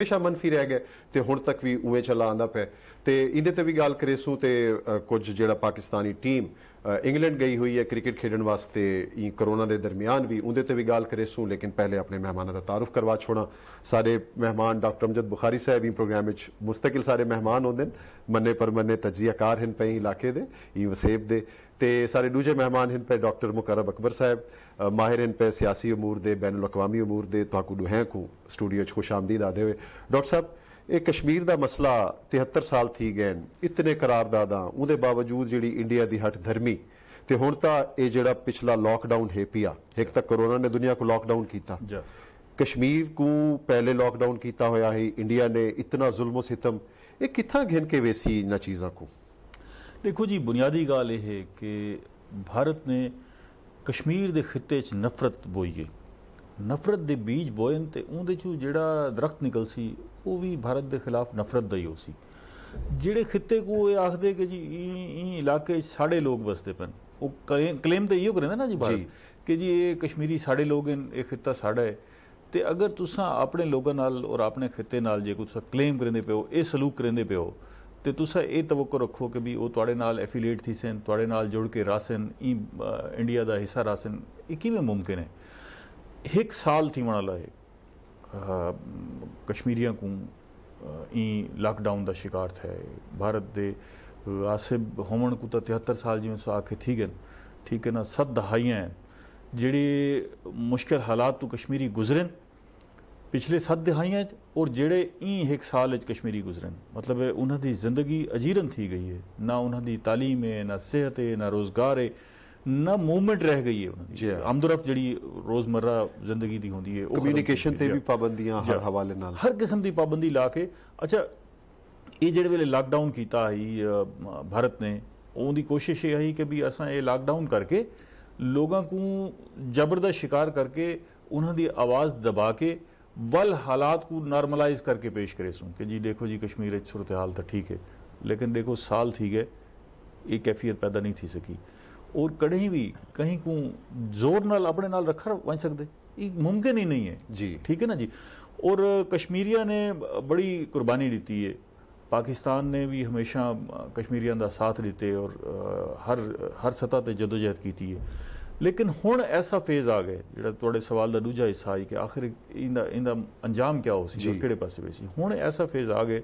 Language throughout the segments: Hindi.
ਹਮੇਸ਼ਾ ਮੰਨਫੀ ਰਹਿ ਗਏ ਤੇ ਹੁਣ ਤੱਕ ਵੀ ਉਵੇਂ ਚਲਾ ਆਂਦਾ ਪਿਆ ਤੇ ਇਹਦੇ ਤੇ ਵੀ ਗੱਲ ਕਰੇ ਸੂ ਤੇ ਕੁਝ ਜਿਹੜਾ ਪਾਕਿਸਤਾਨੀ ਟੀਮ ਇੰਗਲੈਂਡ ਗਈ ਹੋਈ ਹੈ ਕ੍ਰਿਕਟ ਖੇਡਣ ਵਾਸਤੇ ਇਹ ਕਰੋਨਾ ਦੇ ਦਰਮਿਆਨ ਵੀ ਉਹਦੇ ਤੇ ਵੀ ਗੱਲ ਕਰੇ ਸੂ ਲੇਕਿਨ ਪਹਿਲੇ ਆਪਣੇ ਮਹਿਮਾਨਾਂ ਦਾ ਤਾਰਫ ਕਰਵਾ ਛੋਣਾ ਸਾਡੇ ਮਹਿਮਾਨ ਡਾਕਟਰ ਅਮਜਦ ਬੁਖਾਰੀ ਸਾਹਿਬ ਵੀ ਪ੍ਰੋਗਰਾਮ ਵਿੱਚ ਮੁਸਤਕਿਲ ਸਾਡੇ ਮਹਿਮਾਨ ਹੁੰਦੇ ਨੇ ਮੰਨੇ ਪਰ ਮੰਨੇ ਤਜਜ਼ੀਆਕਾਰ ਹਨ ਪਈ ਇਲਾਕੇ ਦੇ ਇਹ ਵਸੇਬ ਦੇ ਤੇ ਸਾਡੇ ਦੂਜੇ ਮਹਿਮਾਨ ਹਨ ਪੇ ਡਾਕਟਰ ਮੁਕਰਬ ਅਕਬਰ ਸਾਹਿਬ ਮਾਹਿਰ ਹਨ ਪੇ ਸਿਆਸੀ ਉਮੂਰ ਦੇ ਬੈਨ ਬੈਨੁਲਕਵਾਮੀ ਉਮੂਰ ਦੇ ਦੋ ਹੈ ਕੋ ਸਟੂਡੀਓ 'ਚ ਖੁਸ਼ ਆਮਦੀਦ ਆਦੇ ਹੋਏ ਡਾਕਟਰ ਸਾਹਿਬ ਇਹ ਕਸ਼ਮੀਰ ਦਾ ਮਸਲਾ 73 ਸਾਲ ਥੀ ਗਏ ਇਤਨੇ ਕਰਾਰਦਾਦਾ ਉਹਦੇ ਬਾਵਜੂਦ ਜਿਹੜੀ ਇੰਡੀਆ ਦੀ ਹਟ ਧਰਮੀ ਤੇ ਹੁਣ ਤਾਂ ਇਹ ਜਿਹੜਾ ਪਿਛਲਾ ਲਾਕਡਾਊਨ ਹੈ ਪਿਆ ਇੱਕ ਤਾਂ ਕਰੋਨਾ ਨੇ ਦੁਨੀਆ ਕੋ ਲਾਕਡਾਊਨ ਕੀਤਾ ਕਸ਼ਮੀਰ ਕੋ ਪਹਿਲੇ ਲਾਕਡਾਊਨ ਕੀਤਾ ਹੋਇਆ ਹੈ ਇੰਡੀਆ ਨੇ ਇਤਨਾ ਜ਼ੁਲਮ ਸਿਤਮ ਇਹ ਕਿੱਥਾਂ ਘਿਨ ਕੇ ਵੇਸੀ ਇਹਨਾਂ ਚੀਜ਼ਾਂ ਕੋ ਦੇਖੋ ਜੀ ਬੁਨਿਆਦੀ ਗੱਲ ਇਹ ਹੈ ਕਿ ਭਾਰਤ ਨੇ ਕਸ਼ਮੀਰ ਦੇ ਖਿੱਤੇ 'ਚ ਨਫ਼ਰਤ ਬੋਈਏ ਨਫ਼ਰਤ ਦੇ ਬੀਜ ਬੋਇਨ ਤੇ ਉਹਦੇ 'ਚੋਂ ਜਿਹੜਾ ਦਰਖਤ ਨਿਕਲ ਸੀ ਉਹ ਵੀ ਭਾਰਤ ਦੇ ਖਿਲਾਫ ਨਫ਼ਰਤ ਦਾ ਹੀ ਹੋ ਸੀ ਜਿਹੜੇ ਖਿੱਤੇ ਕੋ ਇਹ ਆਖਦੇ ਕਿ ਜੀ ਇਹ ਇਲਾਕੇ ਸਾਡੇ ਲੋਕ ਵਸਦੇ ਪਨ ਉਹ ਕਲੇਮ ਤੇ ਇਹੋ ਕਰਦੇ ਨਾ ਜੀ ਭਾਰਤ ਕਿ ਜੀ ਇਹ ਕਸ਼ਮੀਰੀ ਸਾਡੇ ਲੋਕ ਇਹ ਖਿੱਤਾ ਸਾਡਾ ਹੈ ਤੇ ਅਗਰ ਤੁਸੀਂ ਆਪਣੇ ਲੋਕਾਂ ਨਾਲ ਔਰ ਆਪਣੇ ਖਿੱਤੇ ਨਾਲ ਜੇ ਕੋਈ ਕਲੇਮ ਕਰਦੇ ਪਿਓ ਇਹ ਸਲੂਕ ਕਰਦੇ ਪਿਓ तो तुसा ये तवक्को रखो कि भी वो थोड़े नाल एफिलेट थी सन थोड़े नाल जुड़ के रासन ई इंडिया का हिस्सा रासन ये किमें मुमकिन है एक साल थी वन लाए कश्मीरिया को ई लॉकडाउन का शिकार थे भारत के आसिब होमन को तिहत्तर साल जो आखे थी गए ठीक है ना सत दहाइया जड़ी मुश्किल हालात तो कश्मीरी गुजरन पिछले सत दहाइया और जड़े ई एक साल कश्मीरी गुजरन मतलब उन्होंने जिंदगी अजीरन थी गई है ना उन्होंने तालीम है ना सेहत है ना रोजगार है ना मूवमेंट रह गई है आमदोरफ जी हाँ। रोजमर्रा जिंदगी होंगी है हाँ। हर किस्म की पाबंदी ला के अच्छा ये जड़े वे लाकडाउन किया भारत ने उनकी कोशिश यह आई कि भी असा ये लाकडाउन करके लोगों को जबरदस्त शिकार करके उन्होंने आवाज़ दबा के वल हालात को नॉर्मलाइज करके पेश करे सूँ कि जी देखो जी कश्मीर सूरत हाल था ठीक है लेकिन देखो साल थी गए ये कैफियत पैदा नहीं थी सकी और कहीं भी कहीं को जोर नाल अपने नाल रखा वहीं सकते ये मुमकिन ही नहीं है जी ठीक है ना जी और कश्मीरिया ने बड़ी कुर्बानी दी है पाकिस्तान ने भी हमेशा कश्मीरिया का साथ दिते और हर हर सतह पर जदोजहद की है ਲੇਕਿਨ ਹੁਣ ਐਸਾ ਫੇਜ਼ ਆ ਗਿਆ ਜਿਹੜਾ ਤੁਹਾਡੇ ਸਵਾਲ ਦਾ ਦੂਜਾ ਹਿੱਸਾ ਹੈ ਕਿ ਆਖਿਰ ਇਹਦਾ ਇਹਦਾ ਅੰਜਾਮ ਕੀ ਹੋ ਸੀ ਕਿਹੜੇ ਪਾਸੇ ਵੇਸੀ ਹੁਣ ਐਸਾ ਫੇਜ਼ ਆ ਗਿਆ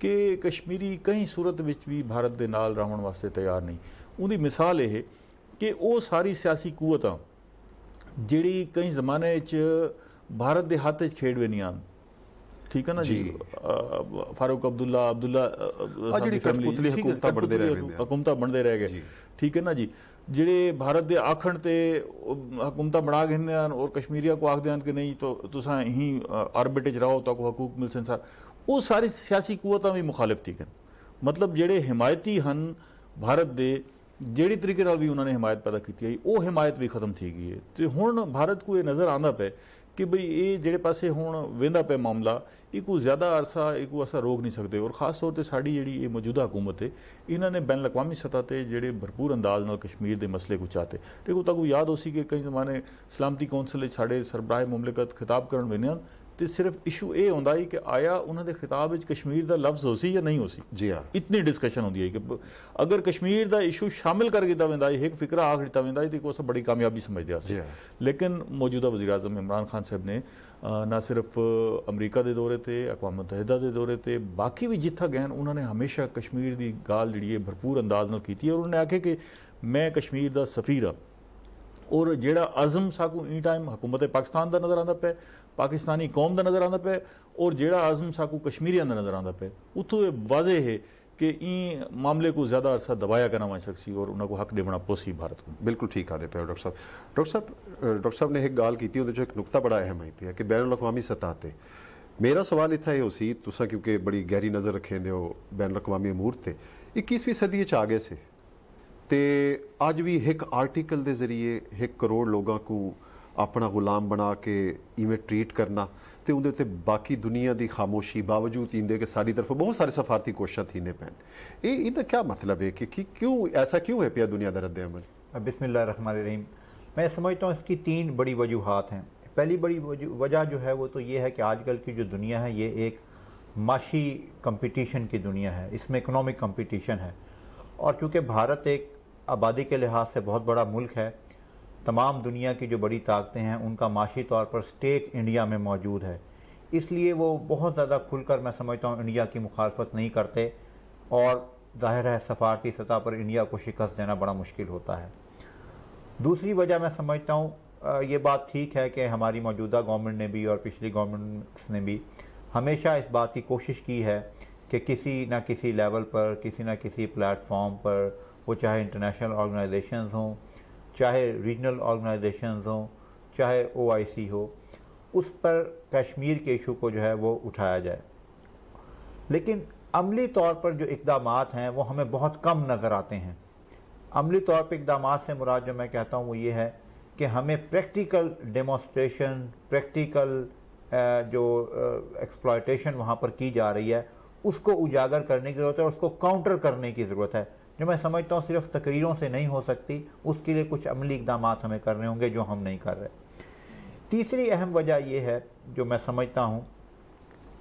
ਕਿ ਕਸ਼ਮੀਰੀ ਕਈ ਸੂਰਤ ਵਿੱਚ ਵੀ ਭਾਰਤ ਦੇ ਨਾਲ ਰਹਿਣ ਵਾਸਤੇ ਤਿਆਰ ਨਹੀਂ ਉਹਦੀ ਮਿਸਾਲ ਇਹ ਕਿ ਉਹ ਸਾਰੀ ਸਿਆਸੀ ਕੂਵਤਾਂ ਜਿਹੜੀ ਕਈ ਜ਼ਮਾਨੇ ਵਿੱਚ ਭਾਰਤ ਦੇ ਹੱਥ 'ਚ ਖੇਡ ਆਂ ਠੀਕ ਹੈ ਨਾ ਜੀ ਫਾਰੂਕ ਅਬਦੁੱਲਾ ਅਬਦੁੱਲਾ ਸਾਡੀ ਫੈਮਿਲੀ ਬਣਦੇ ਰਹੇ ਹਕੂਮਤਾਂ ਬਣਦੇ ਰਹੇ ਠੀਕ ਹੈ ਨਾ ਜੀ जे भारत के आखण से हुकूमत बना के और कश्मीरिया को आखते हैं कि नहीं तो तुम ही ऑर्बिट रहो तो को हकूक मिल सन सर वो सारी सियासी कुवत भी मुखालिफ थी कन मतलब जड़े हिमायती हैं भारत के ਜਿਹੜੀ ਤਰੀਕੇ ਨਾਲ ਵੀ ਉਹਨਾਂ ਨੇ ਹਮਾਇਤ ਪੈਦਾ ਕੀਤੀ ਹੈ ਉਹ ਹਮਾਇਤ ਵੀ ਖਤਮ ਥੀ ਗਈ ਹੈ ਤੇ ਹੁਣ ਭਾਰਤ ਕੋ ਇਹ ਨਜ਼ਰ ਆਂਦਾ ਪਏ ਕਿ ਭਈ ਇਹ ਜਿਹੜੇ ਪਾਸੇ ਹੁਣ ਵਿੰਦਾ ਪਏ ਮਾਮਲਾ ਇਹ ਕੋ ਜ਼ਿਆਦਾ ਅਰਸਾ ਇਹ ਕੋ ਅਸਾ ਰੋਕ ਨਹੀਂ ਸਕਦੇ ਔਰ ਖਾਸ ਤੌਰ ਤੇ ਸਾਡੀ ਜਿਹੜੀ ਇਹ ਮੌਜੂਦਾ ਹਕੂਮਤ ਹੈ ਇਹਨਾਂ ਨੇ ਬੈਨ ਲਕਵਾਮੀ ਸਤਾ ਤੇ ਜਿਹੜੇ ਭਰਪੂਰ ਅੰਦਾਜ਼ ਨਾਲ ਕਸ਼ਮੀਰ ਦੇ ਮਸਲੇ ਕੋ ਚਾਤੇ ਦੇਖੋ ਤਾਂ ਕੋ ਯਾਦ ਹੋਸੀ ਕਿ ਕਈ ਜ਼ਮਾਨੇ ਸਲਾਮਤੀ ਕੌਂਸਲ ਵਿੱਚ ਸਾਡੇ ਸਰਬਰਾਹ ਮਮਲਕਤ ਖਿਤਾਬ ਕਰਨ ਵੇਨੇ तो सिर्फ इशू यह आता कि आया उन्होंने खिताब कश्मीर का लफ्ज हो सी या नहीं हो सी जी हाँ इतनी डिस्कशन होंगी है कि अगर कश्मीर का इशू शामिल कर दिया वादा एक फिक्र आख दिता वादा तो उस बड़ी कामयाबी समझद लेकिन मौजूदा वजी अजम इमरान खान साहब ने ना सिर्फ अमरीका के दौरे पर अकवा मुतहदा के दौरे पर बाकी भी जिथे गए उन्होंने हमेशा कश्मीर की गाल जी भरपूर अंदाज की और उन्होंने आखे कि मैं कश्मीर का सफीर हाँ और ਜਿਹੜਾ अजम ਸਾਕੂ ਇਨ टाइम हुकूमत पाकिस्तान का नज़र आता ਪਿਆ पाकिस्तानी कौम का नज़र आता ਪਿਆ और ਜਿਹੜਾ अजम ਸਾਕੂ कश्मीरिया का नज़र आता ਪਿਆ ਉਥੋਂ ਇਹ ਵਾਜ਼ੇ कि इन मामले को ज़्यादा अरसा दबाया करना वहाँ शख्सी और उन्होंने हक देवना पोसी भारत को बिल्कुल ठीक आते पे डॉक्टर साहब डॉक्टर साहब डॉक्टर साहब ने एक गाल की एक नुकता बड़ा अहम आई कि बैन अवी सतह से मेरा सवाल इतना यह उसी तुसा क्योंकि बड़ी गहरी नज़र रखें हो बैन अवी अमूर से इक्कीसवीं सदी आ गए से तो अज भी एक आर्टिकल के जरिए एक करोड़ लोगों को अपना गुलाम बना के इवें ट्रीट करना तो उद्देते बाकी दुनिया की खामोशी बावजूद इंदे के सारी तरफ बहुत सारे सफारती कोशिशा थीने पैन ये इनका क्या मतलब है कि, क्यों ऐसा क्यों है पिया दुनिया का रद्दमल बिस्मिल्ल रन रहीम मैं समझता हूँ इसकी तीन बड़ी वजूहत हैं पहली बड़ी वजह जो है वो तो ये है कि आजकल की जो दुनिया है ये एक माशी कंपटीशन की दुनिया है इसमें इकनॉमिक कंपटीशन है और चूँकि भारत एक आबादी के लिहाज से बहुत बड़ा मुल्क है तमाम दुनिया की जो बड़ी ताकतें हैं उनका माशी तौर पर स्टेक इंडिया में मौजूद है इसलिए वो बहुत ज़्यादा खुलकर मैं समझता हूँ इंडिया की मुखालफत नहीं करते और जाहिर है सफारती सतह पर इंडिया को शिकस्त देना बड़ा मुश्किल होता है दूसरी वजह मैं समझता हूँ ये बात ठीक है कि हमारी मौजूदा गवर्नमेंट ने भी और पिछली गवर्नमेंट्स ने भी हमेशा इस बात की कोशिश की है कि किसी न किसी लेवल पर किसी न किसी प्लेटफॉर्म पर वो चाहे इंटरनेशनल ऑर्गेनाइजेशन हों चाहे रीजनल ऑर्गेनाइजेशन हों चाहे ओ हो उस पर कश्मीर के इशू को जो है वो उठाया जाए लेकिन अमली तौर पर जो इकदाम हैं वो हमें बहुत कम नज़र आते हैं अमली तौर पर इकदाम से मुराद जो मैं कहता हूँ वो ये है कि हमें प्रैक्टिकल डेमोस्ट्रेशन प्रैक्टिकल जो एक्सप्लाइटेशन वहाँ पर की जा रही है उसको उजागर करने की ज़रूरत है और उसको काउंटर करने की ज़रूरत है जो मैं समझता हूँ सिर्फ तकरीरों से नहीं हो सकती उसके लिए कुछ अमली इकदाम हमें करने होंगे जो हम नहीं कर रहे तीसरी अहम वजह यह है जो मैं समझता हूँ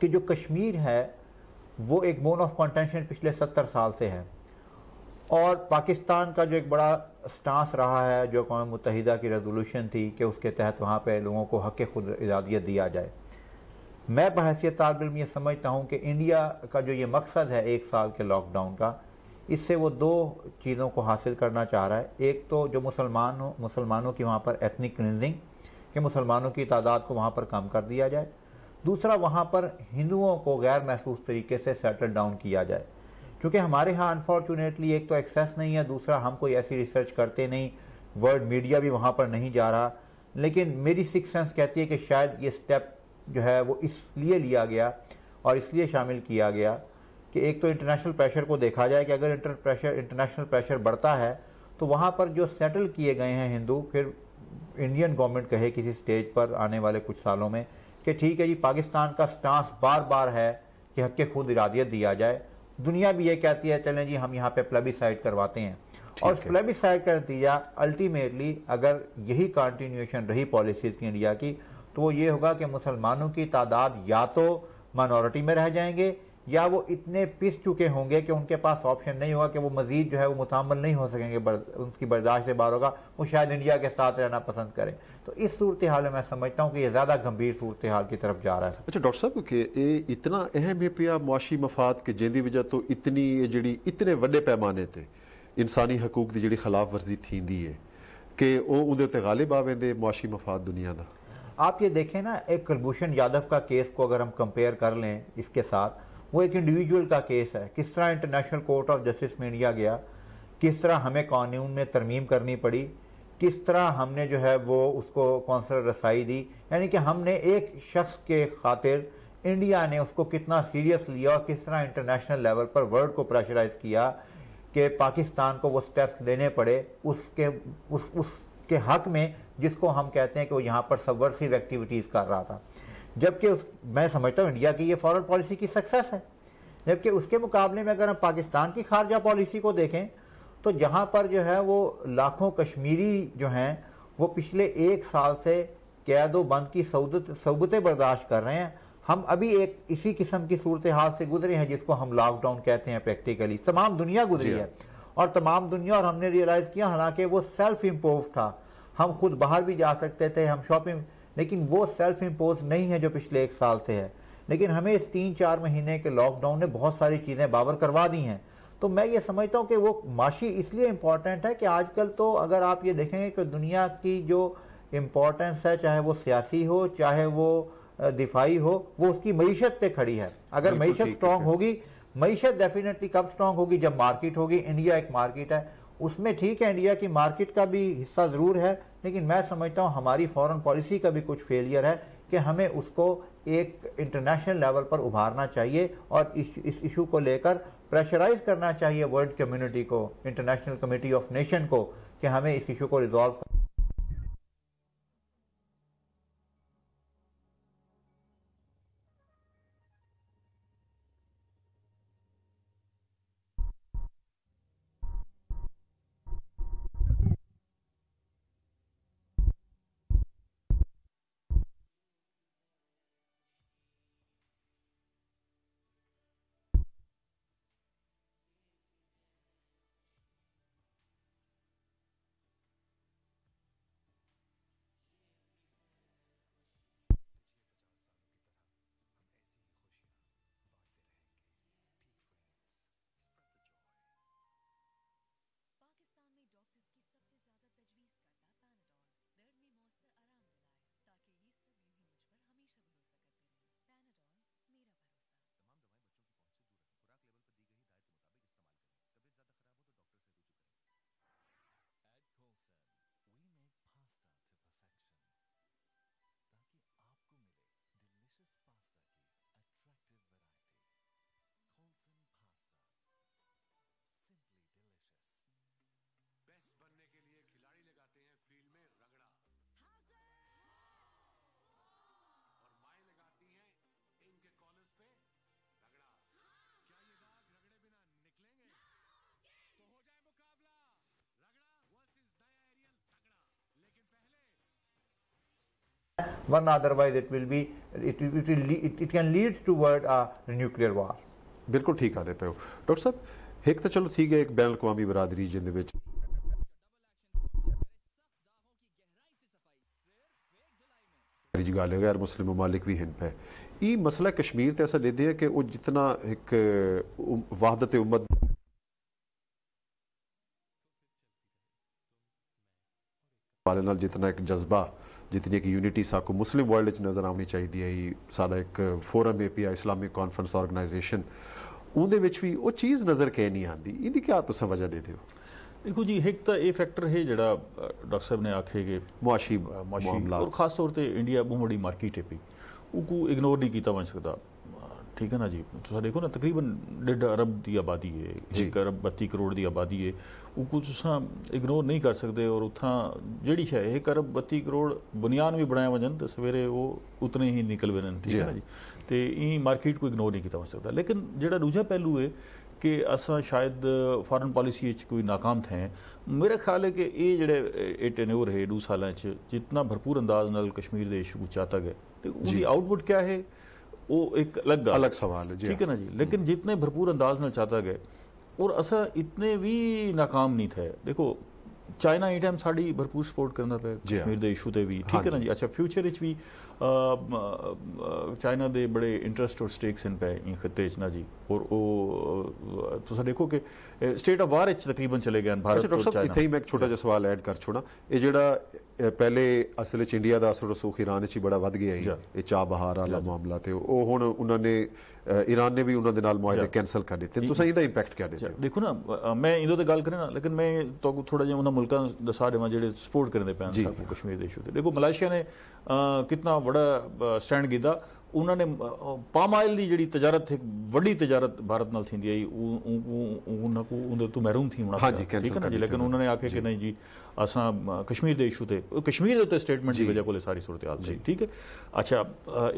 कि जो कश्मीर है वो एक बोन ऑफ कॉन्टेंशन पिछले सत्तर साल से है और पाकिस्तान का जो एक बड़ा स्टांस रहा है जो अकवा मुतहदा की रेजोल्यूशन थी कि उसके तहत वहाँ पर लोगों को हक खुद इजादियत दिया जाए मैं बहसीत तालब ये समझता हूँ कि इंडिया का जो ये मकसद है एक साल के लॉकडाउन का इससे वो दो चीज़ों को हासिल करना चाह रहा है एक तो जो मुसलमान हो मुसलमानों की वहाँ पर एथनिक क्लिनजिंग के मुसलमानों की तादाद को वहाँ पर कम कर दिया जाए दूसरा वहाँ पर हिंदुओं को गैर महसूस तरीके से सेटल डाउन किया जाए क्योंकि हमारे यहाँ अनफॉर्चुनेटली एक तो एक्सेस नहीं है दूसरा हम कोई ऐसी रिसर्च करते नहीं वर्ल्ड मीडिया भी वहाँ पर नहीं जा रहा लेकिन मेरी सिक्स सेंस कहती है कि शायद ये स्टेप जो है वो इसलिए लिया गया और इसलिए शामिल किया गया कि एक तो इंटरनेशनल प्रेशर को देखा जाए कि अगर इंटर प्रेशर इंटरनेशनल प्रेशर बढ़ता है तो वहाँ पर जो सेटल किए गए हैं हिंदू फिर इंडियन गवर्नमेंट कहे किसी स्टेज पर आने वाले कुछ सालों में कि ठीक है जी पाकिस्तान का स्टांस बार बार है कि हक के खुद इरादियत दिया जाए दुनिया भी ये कहती है चलें जी हम यहाँ पे प्लबिसाइड करवाते हैं और प्लेबिसाइड का नतीजा अल्टीमेटली अगर यही कंटिन्यूएशन रही पॉलिसीज की इंडिया की तो वो ये होगा कि मुसलमानों की तादाद या तो माइनॉरिटी में रह जाएंगे या वो इतने पिस चुके होंगे कि उनके पास ऑप्शन नहीं होगा कि वो मज़ीद जो है वो मुतमल नहीं हो सकेंगे बर, उनकी बर्दाश्त से बाहर होगा वो शायद इंडिया के साथ रहना पसंद करें तो इस सूरत हाल में मैं समझता हूँ कि यह ज़्यादा गंभीर सूरत हाल की तरफ जा रहा है अच्छा डॉक्टर साहब कि इतना अहम है पिया मुआशी मफाद के जेंदी वजह तो इतनी जी इतने वे पैमाने थे इंसानी हकूक की जी खिलाफ वर्जी थी है कि वो गालिब आ वेंदे मुआशी मफाद दुनिया का आप ये देखें ना एक कुलभूषण यादव का केस को अगर हम कंपेयर कर लें इसके साथ वो एक इंडिविजुअल का केस है किस तरह इंटरनेशनल कोर्ट ऑफ जस्टिस में इंडिया गया किस तरह हमें कानून में तरमीम करनी पड़ी किस तरह हमने जो है वो उसको कौंसल रसाई दी यानी कि हमने एक शख्स के खातिर इंडिया ने उसको कितना सीरियस लिया और किस तरह इंटरनेशनल लेवल पर वर्ल्ड को प्रेशराइज किया कि पाकिस्तान को वो स्टेप्स लेने पड़े उसके उस उसके हक में जिसको हम कहते हैं कि वो यहाँ पर सबवर्सिव एक्टिविटीज़ कर रहा था जबकि उस मैं समझता हूँ इंडिया की ये फॉरेन पॉलिसी की सक्सेस है जबकि उसके मुकाबले में अगर हम पाकिस्तान की खारजा पॉलिसी को देखें तो जहाँ पर जो है वो लाखों कश्मीरी जो हैं वो पिछले एक साल से कैद व बंद की सबूत बर्दाश्त कर रहे हैं हम अभी एक इसी किस्म की सूरत हाल से गुजरे हैं जिसको हम लॉकडाउन कहते हैं प्रैक्टिकली तमाम दुनिया गुजरी है हाँ। और तमाम दुनिया और हमने रियलाइज़ किया हालांकि वो सेल्फ इम्पोव था हम खुद बाहर भी जा सकते थे हम शॉपिंग लेकिन वो सेल्फ इम्पोज नहीं है जो पिछले एक साल से है लेकिन हमें इस तीन चार महीने के लॉकडाउन ने बहुत सारी चीज़ें बावर करवा दी हैं तो मैं ये समझता हूँ कि वो माशी इसलिए इम्पॉर्टेंट है कि आजकल तो अगर आप ये देखेंगे कि दुनिया की जो इम्पोर्टेंस है चाहे वो सियासी हो चाहे वो दिफाई हो वो उसकी मीशत पे खड़ी है अगर मीशत स्ट्रांग होगी मीशत डेफिनेटली कब स्ट्रांग होगी जब मार्केट होगी इंडिया एक मार्केट है उसमें ठीक है इंडिया की मार्केट का भी हिस्सा ज़रूर है लेकिन मैं समझता हूँ हमारी फॉरेन पॉलिसी का भी कुछ फेलियर है कि हमें उसको एक इंटरनेशनल लेवल पर उभारना चाहिए और इस इस इशू को लेकर प्रेशराइज करना चाहिए वर्ल्ड कम्युनिटी को इंटरनेशनल कमेटी ऑफ नेशन को कि हमें इस इशू को रिजॉल्व वरना otherwise it will be it it can lead to world nuclear war ਬਿਲਕੁਲ ਠੀਕ ਆਦੇ ਪਏ ਹੋ ਡਾਕਟਰ ਸਾਹਿਬ ਇੱਕ ਤਾਂ ਚਲੋ ਠੀਕ ਹੈ ਇੱਕ ਬੈਨ ਕਵਾਮੀ ਬਰਾਦਰੀ ਜਿਹਦੇ ਵਿੱਚ जी गाल गैर मुस्लिम ममालिक भी हिन पे ये मसला कश्मीर तो ऐसा लेते हैं कि वो जितना एक वाहदत उम्मत ਵਾਲੇ ਨਾਲ ਜਿੰਨਾ ਇੱਕ ਜਜ਼ਬਾ ਜਿੰਨੀ ਇੱਕ ਯੂਨਿਟੀ ਸਾਕੋ ਮੁਸਲਿਮ ਵਰਲਡ ਵਿੱਚ ਨਜ਼ਰ ਆਉਣੀ ਚਾਹੀਦੀ ਹੈ ਸਾਡਾ ਇੱਕ ਫੋਰਮ ਏਪੀਆ ਇਸਲਾਮਿਕ ਕਾਨਫਰੰਸ ਆਰਗੇਨਾਈਜੇਸ਼ਨ ਉਹਦੇ ਵਿੱਚ ਵੀ ਉਹ ਚੀਜ਼ ਨਜ਼ਰ ਕੇ ਨਹੀਂ ਆਂਦੀ ਇਹਦੀ ਕੀ ਤੁਸੀਂ ਵਜ੍ਹਾ ਦੇ ਦਿਓ ਦੇਖੋ ਜੀ ਇੱਕ ਤਾਂ ਇਹ ਫੈਕਟਰ ਹੈ ਜਿਹੜਾ ਡਾਕਟਰ ਸਾਹਿਬ ਨੇ ਆਖੇਗੇ ਮੁਆਸ਼ੀ ਮੁਆਸ਼ੀ ਔਰ ਖਾਸ ਤੌਰ ਤੇ ਇੰਡੀਆ ਬਹੁਤ ਵੱਡੀ ਮਾਰਕੀਟ ਹੈ ਪੀ ਉਹ ਕੋ ਇਗਨੋਰ ਨਹੀਂ ਕੀਤਾ ਜਾ ਸਕਦਾ ਠੀਕ ਹੈ ਨਾ ਜੀ ਤੁਸੀਂ ਦੇਖੋ ਨਾ ਤਕਰੀਬਨ 1.5 ਅਰਬ ਦੀ ਆਬਾਦੀ ਹੈ 1 ਅਰਬ 32 ਕਰੋੜ ਦੀ ਆਬਾਦੀ ਹੈ ਉਹ ਕੁਝ ਤੁਸੀਂ ਇਗਨੋਰ ਨਹੀਂ ਕਰ ਸਕਦੇ ਔਰ ਉਥਾਂ ਜਿਹੜੀ ਹੈ 1 ਅਰਬ 32 ਕਰੋੜ ਬੁਨਿਆਦ ਵੀ ਬਣਾਇਆ ਵਜਨ ਤੇ ਸਵੇਰੇ ਉਹ ਉਤਨੇ ਹੀ ਨਿਕਲ ਵਨਨ ਠੀਕ ਹੈ ਨਾ ਜੀ ਤੇ ਇਹ ਮਾਰਕੀਟ ਕੋ ਇਗਨੋਰ ਨਹੀਂ ਕੀਤਾ ਜਾ ਸਕਦਾ ਲੇਕਿਨ ਜਿਹੜਾ ਦੂਜਾ ਪਹਿਲੂ ਹੈ ਕਿ ਅਸਾਂ ਸ਼ਾਇਦ ਫੋਰਨ ਪਾਲਿਸੀ ਵਿੱਚ ਕੋਈ ਨਾਕਾਮ ਥੇ ਮੇਰੇ ਖਿਆਲ ਹੈ ਕਿ ਇਹ ਜਿਹੜੇ ਇਹ ਟੈਨਿਓਰ ਹੈ ਦੋ ਸਾਲਾਂ ਚ ਜਿੰਨਾ ਭਰਪੂਰ ਅੰਦਾਜ਼ ਨਾਲ ਕਸ਼ਮੀਰ ਦੇ ਇਸ਼ੂ ਚਾਤਾ ਗਏ ਤੇ ਉਹਦੀ ਆਊਟਪੁੱਟ ਕੀ ਹੈ ਉਹ ਇੱਕ ਅਲੱਗ ਅਲੱਗ ਸਵਾਲ ਹੈ जी ਠੀਕ ਹੈ ਨਾ ਜੀ ਲੇਕਿਨ ਜਿੰਨੇ ਭਰਪੂਰ ਅੰਦਾਜ਼ ਨਾਲ चाहता ਗਏ ਔਰ असा ਇਤਨੇ ਵੀ नाकाम ਨਹੀਂ थे ਦੇਖੋ ਚਾਈਨਾ ਇਟਮ ਸਾਡੀ ਭਰਪੂਰ ਸਪੋਰਟ ਕਰਦਾ ਪਿਆ ਕਸ਼ਮੀਰ ਦੇ ਇਸ਼ੂ ਤੇ ਵੀ ਠੀਕ ਹੈ ਨਾ ਜੀ ਅੱਛਾ ਫਿਊਚਰ ਵਿੱਚ ਵੀ ਚਾਈਨਾ ਦੇ ਬੜੇ ਇੰਟਰਸਟ ਔਰ ਸਟੇਕਸ ਇਨ ਪੈ ਇਹ ਖਤੇਜ ਚ ਨਾ ਜੀ ਔਰ ਉਹ ਤੁਸੀਂ ਦੇਖੋ ਕਿ ਸਟੇਟ ਆਫ ਵਾਰ ਵਿੱਚ ਤਕਰੀਬਨ ਚਲੇ ਗਏ ਭਾਰਤ ਤੋਂ ਚਾਈਨਾ ਇੱਥੇ ਹੀ ਮੈਂ ਇੱਕ ਛੋਟਾ ਜਿਹਾ ਸਵਾਲ ਐਡ ਕਰ ਛੋੜਾ ਇਹ ਜਿਹੜਾ ਪਹਿਲੇ ਅਸਲ ਵਿੱਚ ਇੰਡੀਆ ਦਾ ਅਸਰ ਰਸੂਖ ਇਰਾਨ ਵਿੱਚ ਹੀ ਬੜਾ ਵੱਧ ਗਿਆ ਹੈ ਇਹ ਬਹਾਰ ਵਾਲਾ ਮਾਮਲਾ ਤੇ ਉਹ ਹੁਣ ਉਹਨਾਂ ਨੇ ਇਰਾਨ ਨੇ ਵੀ ਉਹਨਾਂ ਦੇ ਨਾਲ ਮੁਆਹਦੇ ਕੈਨਸਲ ਕਰ ਦਿੱਤੇ ਤੁਸੀਂ ਇਹਦਾ ਇੰਪੈਕਟ ਕਰ ਦਿੱਤੇ ਦੇਖੋ ਨਾ ਮੈਂ ਇਹਦੇ ਤੇ ਗੱਲ ਕਰਨਾ ਲੇਕਿਨ ਮੈਂ ਤੁਹਾਨੂੰ ਥੋੜਾ ਜਿਹਾ ਉਹਨਾਂ ਮੁਲਕਾਂ ਦਾ ਦੇਵਾਂ ਜਿਹੜੇ ਸਪੋਰਟ ਕਰਨ ਦੇ ਪੈਣ ਸਾਬੂ ਕਸ਼ਮੀਰ ਦੇ ਇਸ਼ੂ ਤੇ ਦੇਖੋ ਮਲੇਸ਼ੀਆ ਨੇ ਕਿੰਨਾ ਬੜਾ ਸਟੈਂਡ ਕੀਤਾ ਉਹਨਾਂ ਨੇ ਪਾਮ ਆਇਲ ਦੀ ਜਿਹੜੀ ਤਜਾਰਤ ਇੱਕ ਵੱਡੀ ਤਜਾਰਤ ਭਾਰਤ ਨਾਲ ਥੀਂਦੀ ਆਈ ਉਹਨਾਂ ਕੋ ਉਹਦੇ ਤੋਂ ਮਹਿਰੂਮ ਥੀ ਹਾਂਜੀ ਠੀਕ ਹੈ ਜੀ ਲੇਕਿਨ ਉਹਨਾਂ ਨੇ ਆਖੇ ਕਿ ਨਹੀਂ ਜੀ ਅਸਾਂ ਕਸ਼ਮੀਰ ਦੇ ਇਸ਼ੂ ਤੇ ਕਸ਼ਮੀਰ ਦੇ ਉੱਤੇ ਸਟੇਟਮੈਂਟ ਦੀ ਵਜ੍ਹਾ ਕੋਲੇ ਸਾਰੀ ਸੂਰਤ ਸੀ ਠੀਕ ਹੈ ਅੱਛਾ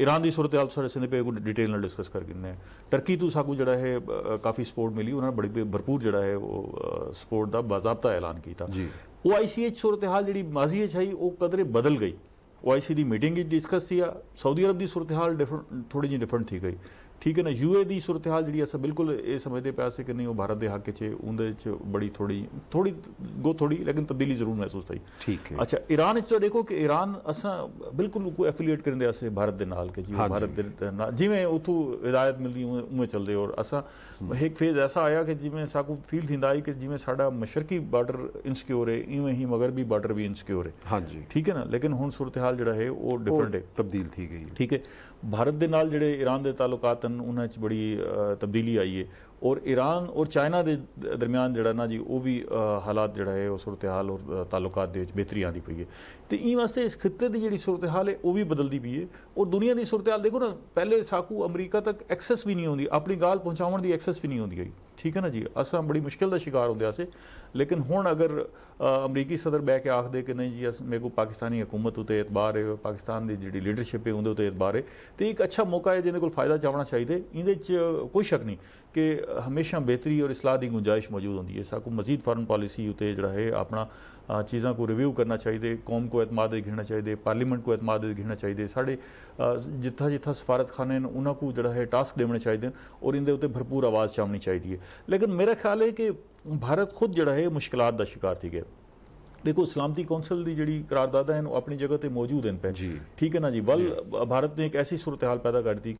ਈਰਾਨ ਦੀ ਸੂਰਤ ਹਾਲ ਸਰ ਇਸਨੇ ਪੇ ਡਿਟੇਲ ਨਾਲ ਡਿਸਕਸ ਕਰ ਗਿੰਨੇ ਹੈ ਟਰਕੀ ਤੋਂ ਸਾਕੂ ਜਿਹੜਾ ਹੈ ਕਾਫੀ ਸਪੋਰਟ ਮਿਲੀ ਉਹਨਾਂ ਨੇ ਬੜੀ ਭਰਪੂਰ ਜਿਹੜਾ ਹੈ ਉਹ ਸਪੋਰਟ ਦਾ ਬਾਜ਼ਾਬਤਾ ਐਲਾਨ ਕੀਤਾ ਉਹ ਆਈਸੀਐਚ ਸੂਰਤ ਹਾਲ ਜਿਹੜੀ ਮਾਜ਼ੀ ਹੈ ਛਾਈ ਉਹ ਕਦਰੇ ਬਦਲ ਗਈ ਓਆਈਸੀ ਦੀ ਮੀਟਿੰਗ ਵਿੱਚ ਡਿਸਕਸ ਸੀ ਸਾਊਦੀ ਅਰਬ ਦੀ ਸੂਰਤ ਹਾਲ ਡਿਫਰੈਂਟ ਥੋੜੀ ਜਿਹੀ ਡਿਫਰੈਂਟ ਥੀ ਗਈ ਠੀਕ ਹੈ ਨਾ ਯੂਏ ਦੀ ਸੂਰਤ-ਹਾਲ ਜਿਹੜੀ ਅਸਾਂ ਬਿਲਕੁਲ ਇਹ ਸਮਝਦੇ ਪਿਆ ਸੀ ਕਿ ਨਹੀਂ ਉਹ ਭਾਰਤ ਦੇ ਹੱਕ 'ਚ ਉਹਦੇ 'ਚ ਬੜੀ ਥੋੜੀ ਥੋੜੀ ਗੋ ਥੋੜੀ ਲੇਕਿਨ ਤਬਦੀਲੀ ਜ਼ਰੂਰ ਮਹਿਸੂਸ ਹੋਈ ਠੀਕ ਹੈ ਅੱਛਾ ਈਰਾਨ 'ਚ ਤਾਂ ਦੇਖੋ ਕਿ ਈਰਾਨ ਅਸਾਂ ਬਿਲਕੁਲ ਕੋ ਐਫੀਲੀਏਟ ਕਰਦੇ ਅਸੇ ਭਾਰਤ ਦੇ ਨਾਲ ਕਿ ਜੀ ਭਾਰਤ ਦੇ ਨਾਲ ਜਿਵੇਂ ਉਥੋਂ ਹਦਾਇਤ ਮਿਲਦੀ ਉਵੇਂ ਚੱਲਦੇ ਔਰ ਅਸਾਂ ਇੱਕ ਫੇਜ਼ ਐਸਾ ਆਇਆ ਕਿ ਜਿਵੇਂ ਸਾਕੂ ਫੀਲ ਥਿੰਦਾ ਆਈ ਕਿ ਜਿਵੇਂ ਸਾਡਾ ਮਸ਼ਰਕੀ ਬਾਰਡਰ ਇਨਸਿਕਿਉਰ ਹੈ ਇਵੇਂ ਹੀ ਮਗਰਬੀ ਬਾਰਡਰ ਵੀ ਇਨਸਿਕਿਉਰ ਹੈ ਹਾਂਜੀ ਠੀਕ ਹੈ ਨਾ ਲੇਕਿਨ ਹੁਣ ਸੂਰਤ-ਹਾਲ ਜਿਹੜਾ ਹੈ ਉਹ ਡਿਫਰੈਂਟ ਹੈ ਤਬਦੀਲ ਥੀ ਗਈ ਹੈ ਠੀਕ ਹੈ ਭਾਰਤ ਦੇ ਨਾਲ ਜਿਹੜੇ ਈਰਾਨ ਦੇ ਤਾਲੁਕਾਤ ਕਾਰਨ ਉਹਨਾਂ 'ਚ ਬੜੀ ਤਬਦੀਲੀ ਆਈ ਹੈ ਔਰ ਈਰਾਨ ਔਰ ਚਾਈਨਾ ਦੇ ਦਰਮਿਆਨ ਜਿਹੜਾ ਨਾ ਜੀ ਉਹ ਵੀ ਹਾਲਾਤ ਜਿਹੜਾ ਹੈ ਉਹ ਸੁਰਤਿਹਾਲ ਔਰ ਤਾਲੁਕਾਤ ਦੇ ਵਿੱਚ ਬਿਹਤਰੀ ਆਂਦੀ ਪਈ ਹੈ ਤੇ ਇਹ ਵਾਸਤੇ ਇਸ ਖਿੱਤੇ ਦੀ ਜਿਹੜੀ ਸੁਰਤਿਹਾਲ ਹੈ ਉਹ ਵੀ ਬਦਲਦੀ ਪਈ ਹੈ ਔਰ ਦੁਨੀਆ ਦੀ ਸੁਰਤਿਹਾਲ ਦੇਖੋ ਨਾ ਪਹਿਲੇ ਸਾਕੂ ਅਮਰੀਕਾ ਤੱਕ ਐਕਸੈਸ ਵੀ ਨਹੀਂ ਹੁੰਦੀ ਆਪਣੀ ਗੱਲ ਪਹੁੰਚਾਉਣ ਦੀ ਐਕਸੈਸ ਵੀ ਨਹੀਂ ਹੁੰਦੀ ਠੀਕ ਹੈ ਨਾ ਜੀ ਅਸਾਂ ਬੜੀ ਮੁਸ਼ਕਿਲ ਦਾ ਸ਼ਿਕਾਰ ਹੁੰਦੇ ਆਸੇ लेकिन हूँ अगर अमरीकी सदर बह के आख दे कि नहीं जी अस मेरे को पाकिस्तानी हुकूमत उत्ते एतबार है पाकिस्तान की जी लीडरशिप है उन्हें एतबार है तो एक अच्छा मौका है जिन्हें को फायदा चाहना चाहिए इन्हें कोई शक नहीं कि हमेशा बेहतरी और इसलाह की गुंजाइश मौजूद होंगी है सबको मजीद फॉरन पॉलिसी उत्ते जोड़ा है अपना चीज़ों को रिव्यू करना चाहिए कौम को एतमाद घिरना चाहिए पार्लीमेंट को एतमाद घिरना चाहिए साढ़े जिथा जिथा सफारतखाने उन्होंने जोड़ा है टास्क देने चाहिए और इन उत्ते भरपूर आवाज़ चावनी चाहिए लेकिन मेरा ख्याल है कि भारत ਖੁਦ ਜਿਹੜਾ ਹੈ ਮੁਸ਼ਕਲਾਂ ਦਾ ਸ਼ਿਕਾਰ ਸੀਗੇ ਦੇਖੋ ਸਲਾਮਤੀ ਕੌਂਸਲ ਦੀ ਜਿਹੜੀ ਕਰਾਰਦਾਦਾ ਹਨ ਉਹ ਆਪਣੀ ਜਗ੍ਹਾ ਤੇ ਮੌਜੂਦ ਹਨ ਪਹਿਲੇ ਠੀਕ ਹੈ ਨਾ ਜੀ ਵੱਲ ਭਾਰਤ ਨੇ ਇੱਕ ਐਸੀ ਸੂਰਤ ਹਾਲ ਪੈਦਾ ਕਰ ਦਿੱਤੀ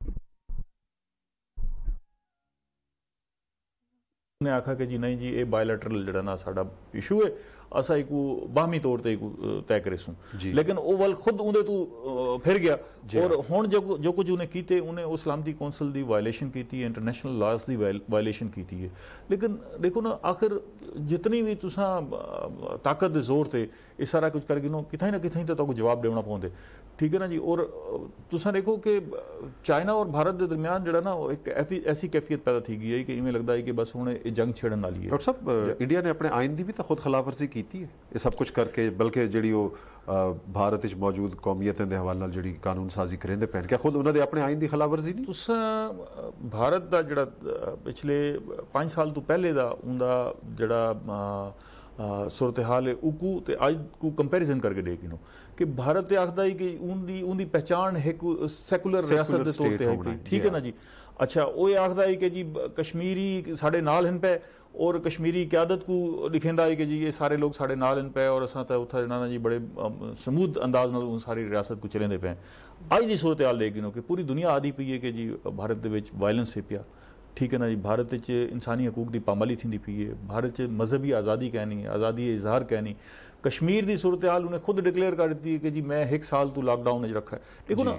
ਨੇ ਆਖਾ ਕਿ ਜੀ ਨਹੀਂ ਜੀ ਇਹ ਬਾਇਲੈਟਰਲ ਜਿਹੜਾ ਨਾ ਸਾਡਾ ਇਸ਼ੂ ਹੈ असा एक बहमी तौर पर हिकु तय सू लेकिन वल खुद उंदे तू फिर गया और हम जो जो कुछ उन्हें किए उन्हें उस सलामती कौंसल की वायलेशन की थी इंटरनेशनल लॉज दी वायलेशन की थी लेकिन देखो ना आखिर जितनी भी तुसा ताकत जोर से यह सारा कुछ कर गिनो किथां ना कि तो तुमको जवाब देना पौंदे ठीक है ना जी और तुसा देखो कि चाइना और भारत के दरमियान जरा ना एक ऐसी कैफियत पैदा थी गई है कि इवें लगता है कि बस हूँ जंग छेड़न वाली है डॉक्टर साहब इंडिया ने अपने आइन की भी तो खुद खिलाफवर्जी की ਕੀਤੀ ਹੈ ਇਹ ਸਭ ਕੁਝ ਕਰਕੇ ਬਲਕਿ ਜਿਹੜੀ ਉਹ ਭਾਰਤ ਵਿੱਚ ਮੌਜੂਦ ਕੌਮੀਅਤਾਂ ਦੇ ਹਵਾਲੇ ਨਾਲ ਜਿਹੜੀ ਕਾਨੂੰਨ ਸਾਜ਼ੀ ਕਰੇਂਦੇ ਪੈਣ ਕਿ ਖੁਦ ਉਹਨਾਂ ਦੇ ਆਪਣੇ ਆਇਨ ਦੀ ਖਿਲਾਫਵਰਜ਼ੀ ਨਹੀਂ ਤੁਸੀਂ ਭਾਰਤ ਦਾ ਜਿਹੜਾ ਪਿਛਲੇ 5 ਸਾਲ ਤੋਂ ਪਹਿਲੇ ਦਾ ਉਹਦਾ ਜਿਹੜਾ ਸੂਰਤ ਉਕੂ ਤੇ ਅੱਜ ਕੋ को ਕਰਕੇ ਦੇਖ ਲਓ ਕਿ ਭਾਰਤ ਤੇ ਆਖਦਾ ਹੈ ਕਿ ਉਹਦੀ ਉਹਦੀ ਪਛਾਣ ਹੈ ਕੋ ਸੈਕੂਲਰ ਰਿਆਸਤ ਦੇ ਤੌਰ ਤੇ ਹੈ ਠੀਕ ਹੈ ਨਾ ਜੀ ਅੱਛਾ ਉਹ ਆਖਦਾ ਹੈ ਕਿ ਜੀ ਕਸ਼ਮੀਰੀ ਸਾਡੇ ਨਾਲ ਹਨ ਪੈ ਔਰ ਕਸ਼ਮੀਰੀ ਕਿਆਦਤ ਕੋ ਲਿਖੇਂਦਾ ਹੈ ਕਿ ਜੀ ਇਹ ਸਾਰੇ ਲੋਕ ਸਾਡੇ ਨਾਲ ਹਨ ਪਏ ਔਰ ਅਸਾਂ ਤਾਂ ਉੱਥੇ ਜਨਾਨਾ ਜੀ ਬੜੇ ਸਮੂਦ ਅੰਦਾਜ਼ ਨਾਲ ਉਹਨਾਂ ਸਾਰੀ ਰਿਆਸਤ ਕੋ ਚਲੇਂਦੇ ਪਏ ਅੱਜ ਦੀ ਸੂਰਤ ਹਾਲ ਦੇਖੀਨੋ ਕਿ ਪੂਰੀ ਦੁਨੀਆ ਆਦੀ ਪਈ ਹੈ ਕਿ ਜੀ ਭਾਰਤ ਦੇ ਵਿੱਚ ਵਾਇਲੈਂਸ ਹੈ ਪਿਆ ठीक है ना जी भारत च इंसानी हकूक की पामाली थी पी है भारत च मजहबी आज़ादी कहनी आज़ादी इजहार कहनी कश्मीर की सूरत हाल उन्हें खुद डिकलेयर कर दी है कि जी मैं एक साल तू लॉकडाउन रखा है देखो ना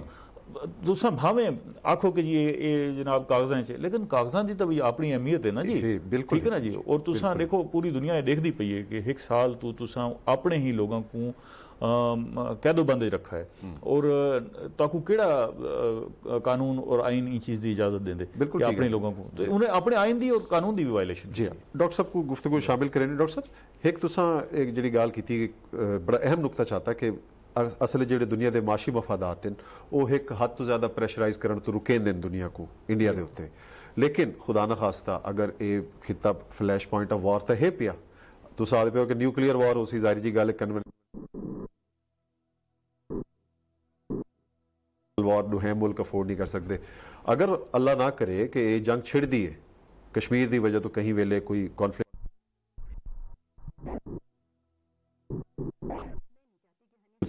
दूसरा भावें आखो कि जी ये जनाब कागजा च लेकिन कागजा की तो भी अपनी अहमियत है ना जी बिल्कुल ठीक है ना जी और तुसा देखो पूरी दुनिया देखती पी है कि एक साल तू तुसा अपने ही लोगों को कैदो बंद रखा है हम्म। और केड़ा कानून और आइन ये चीज़ की इजाजत देंगे बिल्कुल अपने लोगों को तो उन्हें अपने आइन की और कानून की भी वायलेशन जी हाँ डॉक्टर साहब को गुफ्तगु शामिल करें डॉक्टर साहब एक तुसा एक जी गाल की बड़ा अहम नुकता चाहता कि ਅਸਲ ਜਿਹੜੇ ਦੁਨੀਆ ਦੇ ਮਾਸ਼ੀ ਮਫਾਦਾਤ ਹਨ ਉਹ ਇੱਕ ਹੱਦ ਤੋਂ ਜ਼ਿਆਦਾ ਪ੍ਰੈਸ਼ਰਾਈਜ਼ ਕਰਨ ਤੋਂ ਰੁਕੇਂਦੇ ਨੇ ਦੁਨੀਆ ਕੋ ਇੰਡੀਆ ਦੇ ਉੱਤੇ ਲੇਕਿਨ ਖੁਦਾ ਨਾ ਖਾਸਤਾ ਅਗਰ ਇਹ ਖਿੱਤਾ ਫਲੈਸ਼ ਪੁਆਇੰਟ ਆਫ ਵਾਰ ਤਾਂ ਹੈ ਪਿਆ ਤੁਸੀਂ ਆਦੇ हो कि ਨਿਊਕਲੀਅਰ वॉर उसी जारी जी गल ਕਨਵੈਂਟ वॉर है मुल्क अफोर्ड नहीं कर सकते अगर अल्लाह ना करे कि ये जंग छिड़ दी है कश्मीर की वजह तो कहीं वेले कोई कॉन्फ्लिक्ट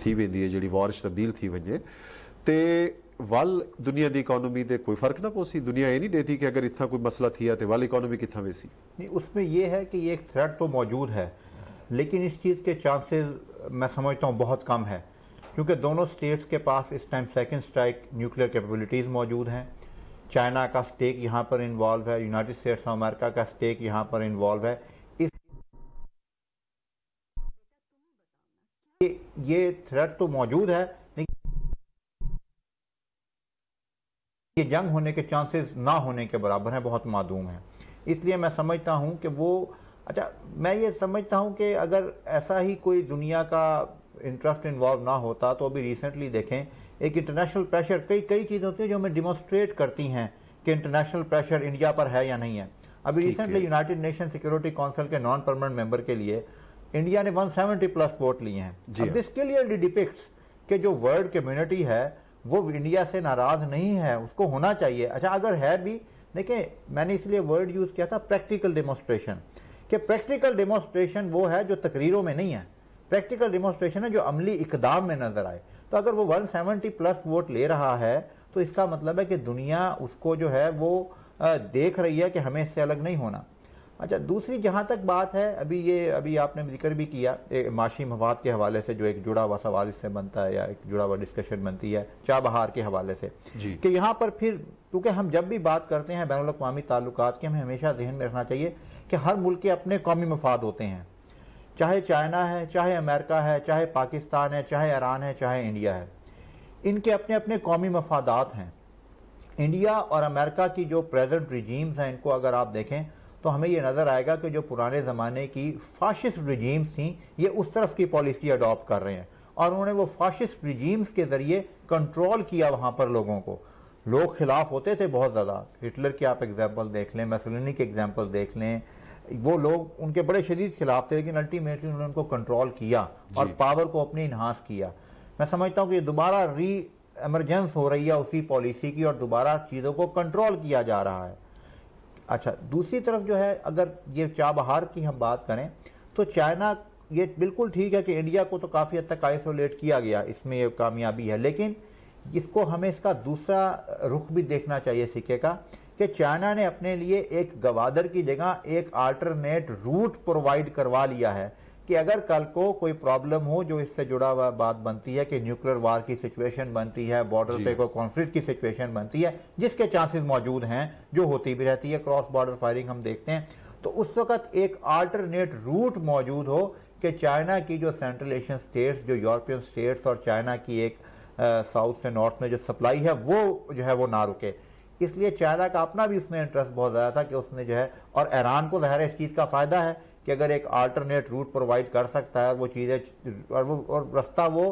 थी वेंदी है जी वॉर तब्दील थी वञे तो वल दुनिया की इकोनॉमी से कोई फ़र्क ना पोसी दुनिया ये नहीं देती कि अगर इतना कोई मसला थी तो वल इकोनॉमी कितना वेसी नहीं उसमें यह है कि ये एक थ्रेट तो मौजूद है लेकिन इस चीज़ के चांसेस मैं समझता हूँ बहुत कम है क्योंकि दोनों स्टेट्स के पास इस time second strike nuclear capabilities मौजूद हैं चाइना का स्टेक यहाँ पर इन्वॉल्व है यूनाइटेड स्टेट्स ऑफ अमेरिका का स्टेक यहाँ पर इन्वॉल्व है इस ये थ्रेट तो मौजूद है लेकिन ये जंग होने के चांसेस ना होने के बराबर हैं बहुत मादूम हैं इसलिए मैं समझता हूँ कि वो अच्छा मैं ये समझता हूँ कि अगर ऐसा ही कोई दुनिया का इंटरेस्ट इन्वॉल्व ना होता तो अभी रिसेंटली देखें एक इंटरनेशनल प्रेशर कई कई चीज़ें होती हैं जो हमें डिमॉन्स्ट्रेट करती हैं कि इंटरनेशनल प्रेशर इंडिया पर है या नहीं है अभी recently United Nation Security Council के नॉन परमानेंट मेंबर के लिए इंडिया ने 170 प्लस वोट लिए हैं दिस क्लियरली डिपिक्ट्स के जो वर्ल्ड कम्युनिटी है वो इंडिया से नाराज नहीं है उसको होना चाहिए अच्छा अगर है भी देखें मैंने इसलिए वर्ड यूज किया था प्रैक्टिकल डेमोस्ट्रेशन कि प्रैक्टिकल डेमोस्ट्रेशन वो है जो तकरीरों में नहीं है प्रैक्टिकल डेमोस्ट्रेशन है जो अमली इकदाम में नजर आए तो अगर वो 170 प्लस वोट ले रहा है तो इसका मतलब है कि दुनिया उसको जो है वो देख रही है कि हमें इससे अलग नहीं होना अच्छा दूसरी जहाँ तक बात है अभी ये अभी आपने जिक्र भी किया माशी मवाद के हवाले से जो एक जुड़ा हुआ सवाल इससे बनता है या एक जुड़ा हुआ डिस्कशन बनती है चाह बहार के हवाले से कि यहाँ पर फिर क्योंकि हम जब भी बात करते हैं बैन अवी ताल्लुक के हमें हमेशा जहन में रखना चाहिए कि हर मुल्क के अपने कौमी मफाद होते हैं चाहे चाइना है चाहे अमेरिका है चाहे पाकिस्तान है चाहे ईरान है चाहे इंडिया है इनके अपने अपने कौमी मफादात हैं इंडिया और अमेरिका की जो प्रेजेंट रिजीम्स हैं इनको अगर आप देखें तो हमें ये नज़र आएगा कि जो पुराने ज़माने की फाशिस्ट रिजीम्स थी ये उस तरफ की पॉलिसी अडॉप्ट कर रहे हैं और उन्होंने वो फाशिस्ट रिजीम्स के ज़रिए कंट्रोल किया वहाँ पर लोगों को लोग खिलाफ होते थे बहुत ज़्यादा हिटलर की आप एग्जाम्पल देख लें मैसलिनी के एग्जाम्पल देख लें वो लोग उनके बड़े शरीर खिलाफ थे लेकिन अल्टीमेटली उन्होंने उनको कंट्रोल किया और पावर को अपने इन्हांस किया मैं समझता हूँ कि दोबारा री एमरजेंस हो रही है उसी पॉलिसी की और दोबारा चीज़ों को कंट्रोल किया जा रहा है अच्छा दूसरी तरफ जो है अगर ये चाबहार की हम बात करें तो चाइना ये बिल्कुल ठीक है कि इंडिया को तो काफ़ी हद तक आइसोलेट किया गया इसमें ये कामयाबी है लेकिन इसको हमें इसका दूसरा रुख भी देखना चाहिए सिक्के का कि चाइना ने अपने लिए एक गवादर की जगह एक आल्टरनेट रूट प्रोवाइड करवा लिया है कि अगर कल को कोई प्रॉब्लम हो जो इससे जुड़ा हुआ बात बनती है कि न्यूक्लियर वार की सिचुएशन बनती है बॉर्डर पे कोई कॉन्फ्लिक्ट की सिचुएशन बनती है जिसके चांसेस मौजूद हैं जो होती भी रहती है क्रॉस बॉर्डर फायरिंग हम देखते हैं तो उस वक्त एक आल्टरनेट रूट मौजूद हो कि चाइना की जो सेंट्रल एशियन स्टेट्स जो यूरोपियन स्टेट्स और चाइना की एक साउथ से नॉर्थ में जो सप्लाई है वो जो है वो ना रुके इसलिए चाइना का अपना भी उसमें इंटरेस्ट बहुत ज़्यादा था कि उसने जो है और ईरान को ज़ाहिर इस चीज़ का फ़ायदा है कि अगर एक आल्टरनेट रूट प्रोवाइड कर सकता है वो चीज़ें और वो और रास्ता वो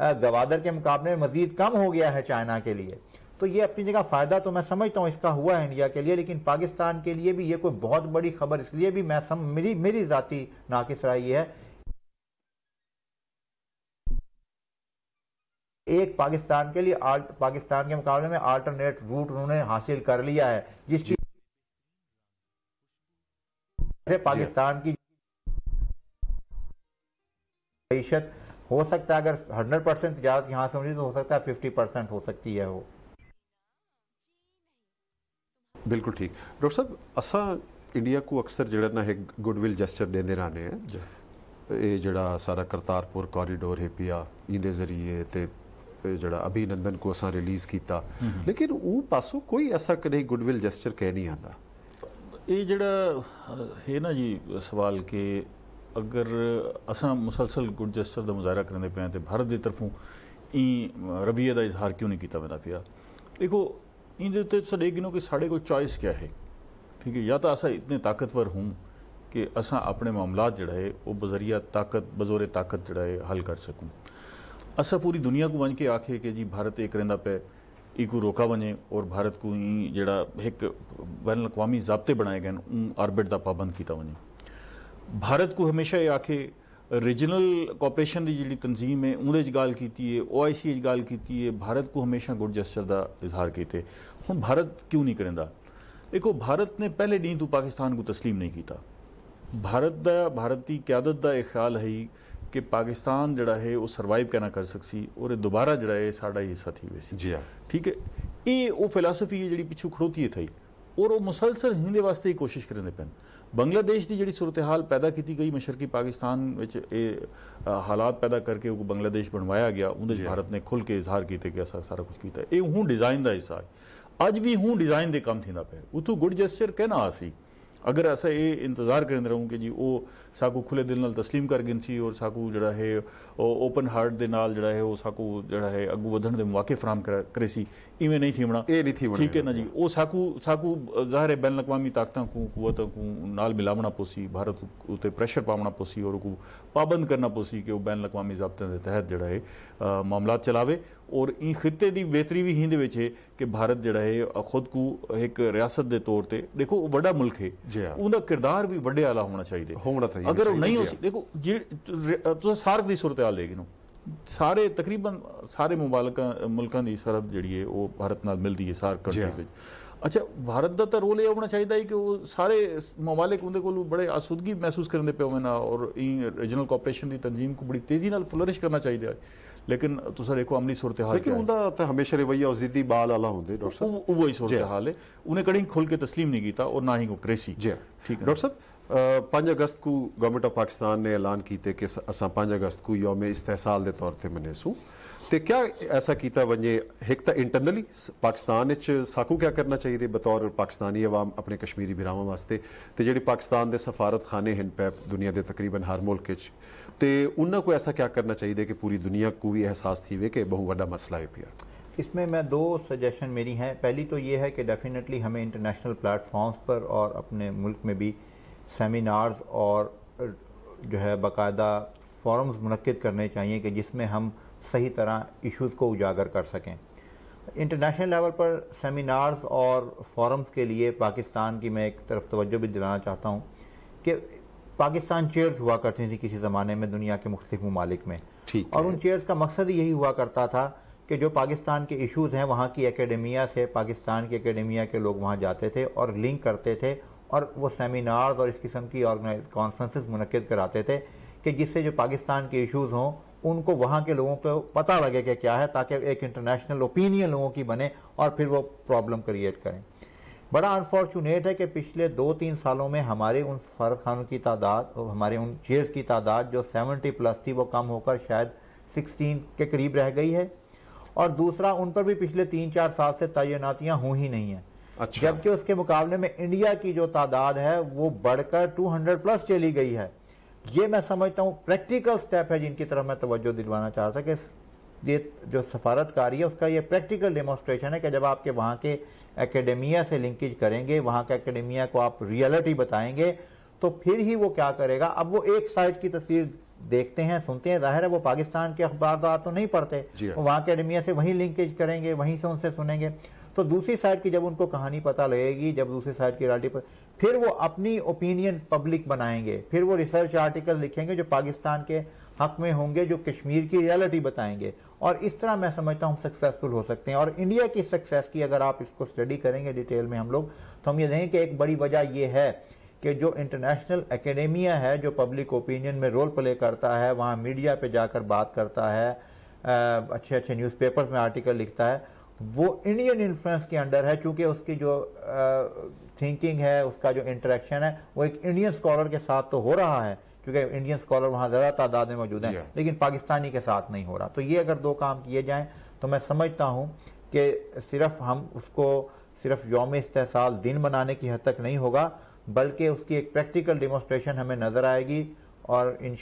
गवादर के मुकाबले में मजीद कम हो गया है चाइना के लिए तो ये अपनी जगह फ़ायदा तो मैं समझता हूँ इसका हुआ है इंडिया के लिए लेकिन पाकिस्तान के लिए भी ये कोई बहुत बड़ी खबर इसलिए भी मैं सम मेरी मेरी ज़ाती नाकिस राय है एक पाकिस्तान के लिए पाकिस्तान के मुकाबले में आल्टरनेट रूट उन्होंने हासिल कर लिया है जिस पाकिस्तान की मीशत हो सकता है अगर हंड्रेड परसेंट तजारत यहाँ से होनी तो हो सकता है फिफ्टी परसेंट हो सकती है वो बिल्कुल ठीक डॉक्टर साहब असा इंडिया को अक्सर जोड़ा ना गुडविल जेस्चर देंदे रहने हैं ਇਹ ਜਿਹੜਾ ਸਾਰਾ ਕਰਤਾਰਪੁਰ ਕੋਰੀਡੋਰ ਹੈ ਪਿਆ ਇਹਦੇ ਜ਼ਰੀਏ ਤੇ ਜਿਹੜਾ ਅਭਿਨੰਦਨ ਕੋ ਅਸਾਂ ਰਿਲੀਜ਼ ਕੀਤਾ ਲੇਕਿਨ ਉਹ ਪਾਸੋਂ ਕੋਈ ਐਸਾ ਕਦੇ ਗੁੱਡਵਿਲ ਜੈਸਚਰ ਕਹਿ ਨਹੀਂ ਆਂਦਾ ये जड़ा है ना जी सवाल कि अगर अस मुसलसल गुड का मुजाहरा करते पे तो भारत की तरफों ई रवैये का इजहार क्यों नहीं किया पाया देखो इन एक गिनो कि साढ़े को चॉइस क्या है ठीक है या तो अस इतने ताकतवर हूँ कि अस अपने मामला जड़ा है वह बजरिया ताकत बजोरे ताकत जड़ा है हल कर सकूँ अस पूरी दुनिया को वन के आखे कि जी भारत एक रहा पै ईकू रोका वजे और भारत को ही जहिड़ा एक बैन अवी जबते बनाए गए आहिनि ऑर्बिट का पाबंद किया वे भारत को हमेशा ये आखे रीजनल कॉपरेशन की जी तनजीम है उन्हें गाल की है ओ आई सी गाल की है भारत को हमेशा गुड जेस्टर का इजहार किए हूँ भारत क्यों नहीं करें देखो भारत ने पहले डी तो पाकिस्तान को तस्लीम नहीं किया भारत का भारत की क्यादत का यह ख्याल है ਕਿ ਪਾਕਿਸਤਾਨ ਜਿਹੜਾ ਹੈ ਉਹ ਸਰਵਾਈਵ ਕਰਨਾ ਕਰ ਸਕਸੀ ਔਰ ਦੁਬਾਰਾ ਜਿਹੜਾ ਹੈ ਸਾਡਾ ਹਿੱਸਾ ਥੀ ਵੇਸੀ ਜੀ ਹਾਂ ਠੀਕ ਹੈ ਇਹ ਉਹ ਫਿਲਾਸਫੀ ਹੈ ਜਿਹੜੀ ਪਿੱਛੂ ਖੜੋਤੀ ਹੈ ਥਈ ਔਰ ਉਹ ਮੁਸਲਸਲ ਹਿੰਦੇ ਵਾਸਤੇ ਹੀ ਕੋਸ਼ਿਸ਼ ਕਰਦੇ ਪੈਣ ਬੰਗਲਾਦੇਸ਼ ਦੀ ਜਿਹੜੀ ਸੂਰਤ-ਹਾਲ ਪੈਦਾ ਕੀਤੀ ਗਈ ਮਸ਼ਰਕੀ ਪਾਕਿਸਤਾਨ ਵਿੱਚ ਇਹ ਹਾਲਾਤ ਪੈਦਾ ਕਰਕੇ ਉਹ ਬੰਗਲਾਦੇਸ਼ ਬਣਵਾਇਆ ਗਿਆ ਉਹਦੇ ਵਿੱਚ ਭਾਰਤ ਨੇ ਖੁੱਲ ਕੇ ਇਜ਼ਹਾਰ ਕੀਤੇ ਗਿਆ ਸਾਰਾ ਕੁਝ ਕੀਤਾ ਇਹ ਹੁਣ ਡਿਜ਼ਾਈਨ ਦਾ ਹਿੱਸਾ ਹੈ ਅੱਜ ਵੀ ਹੁਣ ਡਿਜ਼ਾਈਨ ਦੇ ਕੰਮ ਥਿੰਦਾ ਪਿਆ ਉਥੋਂ ਗੁੱਡ ਜੈਸਚਰ ਕਹਿਣਾ ਆਸੀ ਅਗਰ असां ਇਹ ਇੰਤਜ਼ਾਰ करींदा रहूं ਕਿ ਜੀ ਉਹ ਸਾਕੂ ਖੁੱਲੇ ਦਿਲ ਨਾਲ تسلیم ਕਰ ਗਏ ਸੀ ਔਰ ਸਾਕੂ ਜਿਹੜਾ ਹੈ ਉਹ ਓਪਨ ਹਾਰਟ ਦੇ ਨਾਲ ਜਿਹੜਾ ਹੈ ਉਹ ਸਾਕੂ ਜਿਹੜਾ ਹੈ ਅੱਗੂ ਵਧਣ ਦੇ ਮੌਕੇ ਫਰਾਮ ਕਰੇ ਸੀ ਇਵੇਂ ਨਹੀਂ ਥੀਵਣਾ ਇਹ ਨਹੀਂ ਥੀਵਣਾ ਠੀਕ ਹੈ ਨਾ ਜੀ ਉਹ ਸਾਕੂ ਸਾਕੂ ਜ਼ਾਹਰ ਹੈ ਬੈਨ ਲਕਵਾਮੀ ਤਾਕਤਾਂ ਕੋ ਕੂਵਤਾਂ ਕੋ ਨਾਲ ਮਿਲਾਵਣਾ ਪੋਸੀ ਭਾਰਤ ਉਤੇ ਪ੍ਰੈਸ਼ਰ ਪਾਉਣਾ ਪੋਸੀ ਔਰ ਕੋ ਪਾਬੰਦ ਕਰਨਾ ਪੋਸੀ ਕਿ ਉਹ ਬੈਨ ਲਕਵਾਮੀ ਜ਼ਾਬਤਿਆਂ ਦੇ ਤਹਿਤ ਜਿਹੜਾ ਹੈ ਮਾਮਲਾ ਚਲਾਵੇ ਔਰ ਇਹ ਖਿੱਤੇ ਦੀ ਬਿਹਤਰੀ ਵੀ ਹਿੰਦ ਵਿੱਚ ਹੈ ਕਿ ਭਾਰਤ ਜਿਹੜਾ ਹੈ ਖੁਦ ਕੋ ਇੱਕ ਰਿਆਸਤ ਦੇ ਤੌਰ ਤੇ ਦੇਖੋ ਉਹ ਵੱਡਾ ਮੁਲਕ ਹੈ ਉਹਦਾ ਕਿਰਦਾਰ ਵੀ ਵੱਡੇ ਵਾਲਾ ਹੋਣਾ ਚਾਹੀਦਾ ਹੋਣਾ ਚਾਹੀਦਾ ਅਗਰ ਉਹ ਨਹੀਂ ਹੋਸੀ ਦੇਖੋ ਤੁਸੀਂ ਸਾਰਕ ਦੀ ਸੂਰਤ ਹਾਲ ਦੇਖ ਲਓ ਸਾਰੇ ਤਕਰੀਬਨ ਸਾਰੇ ਮੁਬਾਲਕ ਮੁਲਕਾਂ ਦੀ ਸਰਬ ਜਿਹੜੀ ਹੈ ਉਹ ਭਾਰਤ ਨਾਲ ਮਿਲਦੀ ਹੈ ਸਾਰਕ ਕੰਟਰੀ ਵਿੱਚ ਅੱਛਾ ਭਾਰਤ ਦਾ ਤਾਂ ਰੋਲ ਇਹ ਹੋਣਾ ਚਾਹੀਦਾ ਹੈ ਕਿ ਉਹ ਸਾਰੇ ਮੁਬਾਲਕ ਉਹਦੇ ਕੋਲ ਬੜੇ ਅਸੁਦਗੀ ਮਹਿਸੂਸ ਕਰਨ ਦੇ ਪਏ ਹੋਣਾ ਔਰ ਇਹ ਰੀਜਨਲ ਕੋਆਪਰੇਸ਼ਨ ਦੀ ਤਨਜ਼ੀਮ ਨੂੰ ਬੜੀ ਤੇਜ਼ੀ ਨਾਲ ਫਲੋਰਿਸ਼ ਕਰਨਾ ਚਾਹੀਦਾ ਹੈ लेकिन ਤੁਸੀਂ ਦੇਖੋ ਅਮਲੀ ਸੂਰਤ ਹਾਲ ਲੇਕਿਨ ਉਹਦਾ ਤਾਂ ਹਮੇਸ਼ਾ ਰਵਈਆ ਜ਼ਿੱਦੀ ਬਾਲ ਵਾਲਾ ਹੁੰਦੇ ਡਾਕਟਰ ਸਾਹਿਬ ਉਹ ਉਹੀ ਸੂਰਤ ਹਾਲ ਹੈ ਉਹਨੇ ਕੜੀਂ ਖੁੱਲ ਕੇ ਤਸਲੀਮ ਨਹੀਂ ਕੀਤਾ ਔਰ ਨਾ ਹੀ ਉਹ ਕ੍ਰੇਸੀ ਜੀ ਠੀਕ ਹੈ ਡਾਕਟਰ ਸਾਹਿਬ पंज अगस्त को गवर्नमेंट ऑफ पाकिस्तान ने ऐलान किए कि असा पंज अगस्त को यौम इस्तेसाल के तौर पर मनेसूँ ਤੇ ਕਿਆ ਐਸਾ ਕੀਤਾ ਵੰਜੇ ਇੱਕ ਤਾਂ ਇੰਟਰਨਲੀ ਪਾਕਿਸਤਾਨ ਵਿੱਚ ਸਾਕੂ ਕਿਆ ਕਰਨਾ ਚਾਹੀਦਾ ਬਤੌਰ ਪਾਕਿਸਤਾਨੀ ਆਵਾਮ ਆਪਣੇ ਕਸ਼ਮੀਰੀ ਭਰਾਵਾਂ ਵਾਸਤੇ ਤੇ ਜਿਹੜੇ ਪਾਕਿਸਤਾਨ ਦੇ ਸਫਾਰਤਖਾਨੇ ਹਨ ਪੈ ਦੁਨੀਆ ਦੇ ਤਕਰੀਬਨ ਹਰ ਮੁਲਕ ਵਿੱਚ ਤੇ ਉਹਨਾਂ ਕੋ ਐਸਾ ਕਿਆ ਕਰਨਾ ਚਾਹੀਦਾ ਕਿ ਪੂਰੀ ਦੁਨੀਆ ਕੋ ਵੀ ਅਹਿਸਾਸ ਥੀਵੇ ਕਿ ਬਹੁਤ ਵੱਡਾ ਮਸਲਾ ਹੈ ਪਿਆ इसमें मैं दो सजेशन मेरी हैं पहली तो ये है कि डेफिनेटली हमें इंटरनेशनल प्लेटफॉर्म्स पर और अपने मुल्क में भी सेमिनार्स और जो है बाकायदा फॉरम्स मनद करने चाहिए कि जिसमें हम सही तरह इश्यूज़ को उजागर कर सकें इंटरनेशनल लेवल पर सेमिनार्स और फॉरम्स के लिए पाकिस्तान की मैं एक तरफ तवज्जो भी दिलाना चाहता हूँ कि पाकिस्तान चेयर्स हुआ करती थी किसी ज़माने में दुनिया के मुख्तु ममालिक में और उन चेयर्स का मकसद यही हुआ करता था कि जो पाकिस्तान के इश्यूज़ हैं वहाँ की एकेडमिया से पाकिस्तान की एकेडमिया के लोग वहाँ जाते थे और लिंक करते थे और वो सेमिनार्स और इस किस्म की ऑर्गेनाइज कॉन्फ्रेंसेस मनद कराते थे कि जिससे जो पाकिस्तान के इशूज़ हों उनको वहां के लोगों को पता लगे कि क्या है ताकि एक इंटरनेशनल ओपिनियन लोगों की बने और फिर वो प्रॉब्लम क्रिएट करें बड़ा अनफॉर्चुनेट है कि पिछले दो तीन सालों में हमारे उन फर्ज खानों की तादाद हमारे उन चेयर्स की तादाद जो 70 प्लस थी वो कम होकर शायद 16 के करीब रह गई है और दूसरा उन पर भी पिछले तीन चार साल से तैनातियाँ हुई ही नहीं हैं अच्छा। जबकि उसके मुकाबले में इंडिया की जो तादाद है वो बढ़कर 200 प्लस चली गई है ये मैं समझता हूँ प्रैक्टिकल स्टेप है जिनकी तरफ मैं तवज्जो दिलवाना चाह रहा था कि ये जो सफारतकारी है उसका ये प्रैक्टिकल डेमोस्ट्रेशन है कि जब आपके वहाँ के एकेडमिया से लिंकेज करेंगे वहाँ के एकेडमिया को आप रियलिटी बताएंगे तो फिर ही वो क्या करेगा अब वो एक साइड की तस्वीर देखते हैं सुनते हैं जाहिर है वो पाकिस्तान के अखबार तो नहीं पढ़ते हाँ। वो वहाँ अकेडमिया से वहीं लिंकेज करेंगे वहीं से उनसे सुनेंगे तो दूसरी साइड की जब उनको कहानी पता लगेगी जब दूसरी साइड की रियलिटी पर फिर वो अपनी ओपिनियन पब्लिक बनाएंगे फिर वो रिसर्च आर्टिकल लिखेंगे जो पाकिस्तान के हक में होंगे जो कश्मीर की रियलिटी बताएंगे और इस तरह मैं समझता हूँ सक्सेसफुल हो सकते हैं और इंडिया की सक्सेस की अगर आप इसको स्टडी करेंगे डिटेल में हम लोग तो हम ये देखें कि एक बड़ी वजह यह है कि जो इंटरनेशनल एकेडेमिया है जो पब्लिक ओपिनियन में रोल प्ले करता है वहाँ मीडिया पे जाकर बात करता है अच्छे अच्छे न्यूज़पेपर्स में आर्टिकल लिखता है वो इंडियन इन्फ्लुएंस के अंडर है चूंकि उसकी जो थिंकिंग है उसका जो इंटरेक्शन है वो एक इंडियन स्कॉलर के साथ तो हो रहा है क्योंकि इंडियन स्कॉलर वहाँ ज़्यादा तादाद में मौजूद हैं लेकिन पाकिस्तानी के साथ नहीं हो रहा तो ये अगर दो काम किए जाएँ तो मैं समझता हूँ कि सिर्फ हम उसको सिर्फ योम इस्तेसाल दिन मनाने की हद तक नहीं होगा बल्कि उसकी एक प्रैक्टिकल डेमोस्ट्रेशन हमें नज़र आएगी और इन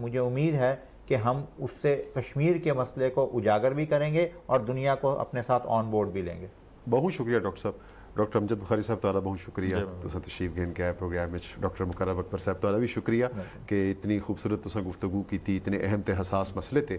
मुझे उम्मीद है कि हम उससे कश्मीर के मसले को उजागर भी करेंगे और दुनिया को अपने साथ ऑन बोर्ड भी लेंगे बहुत शुक्रिया डॉक्टर साहब डॉक्टर अमजद बुखारी साहब तारा बहुत शुक्रिया तुसा तशीफ गेन के program program doctor Muqarrab Akbar sahab तारा भी शुक्रिया कि इतनी खूबसूरत तुम गुफ्तु की इतने अहम तो हसास मसले थे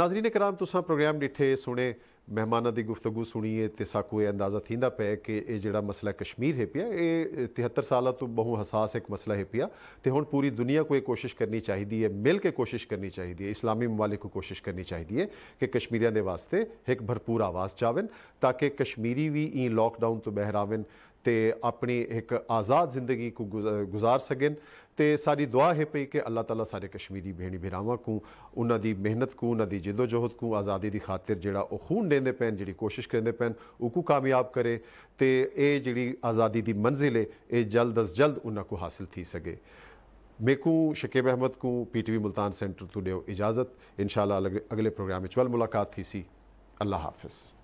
नाजरीन कराम तुम प्रोग्राम डिठे सुने मेहमान की गुफ्तगु सुनीए तो साको यह अंदाजा थी पे कि जोड़ा मसला कश्मीर है पिया ये तिहत्तर साल तो बहु हसास एक मसला है पिया तो हूँ पूरी दुनिया को यह कोशिश करनी चाहिए है मिल के कोशिश करनी चाहिए है इस्लामी ममालिक को कोशिश करनी चाहिए है कि कश्मीर के वास्ते एक भरपूर आवाज चावन ताकि कश्मीरी भी ई लॉकडाउन तो बहर तो अपनी एक आज़ाद जिंदगी को गुजार सकन तो सारी दुआ है पी कि अल्लाह तला सारे कश्मीरी बेणी बिरावान को उन्होंने मेहनत को उन्होंने जिदोजहद को आज़ादी की खातिर जो खून देंदे पैन जी कोशिश करते पैन उकू कामयाब करे तो ये जी आज़ादी की मंजिल है ये जल्द अज जल्द उन्होंने को हासिल थी सके मेकू शकेब अहमद को P T V Multan centre तू डो इजाज़त इन शाला अलग अगले प्रोग्राम वल मुलाकात थी सी अल्लाह हाफिज़